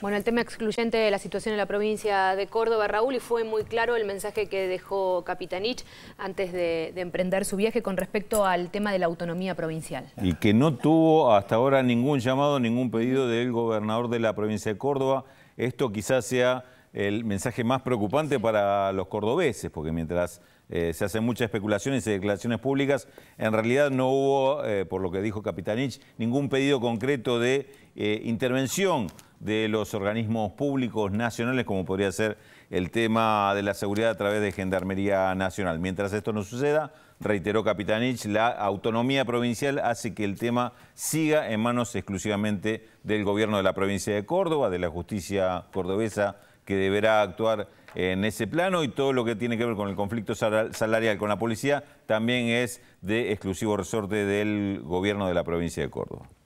Bueno, el tema excluyente de la situación en la provincia de Córdoba, Raúl, y fue muy claro el mensaje que dejó Capitanich antes de, emprender su viaje con respecto al tema de la autonomía provincial. Y que no tuvo hasta ahora ningún llamado, ningún pedido del gobernador de la provincia de Córdoba. Esto quizás sea el mensaje más preocupante para los cordobeses, porque mientras eh, se hacen muchas especulaciones y declaraciones públicas. En realidad no hubo, eh, por lo que dijo Capitanich, ningún pedido concreto de eh, intervención de los organismos públicos nacionales, como podría ser el tema de la seguridad a través de Gendarmería Nacional. Mientras esto no suceda, reiteró Capitanich, la autonomía provincial hace que el tema siga en manos exclusivamente del gobierno de la provincia de Córdoba, de la justicia cordobesa que deberá actuar en ese plano y todo lo que tiene que ver con el conflicto salarial con la policía también es de exclusivo resorte del gobierno de la provincia de Córdoba.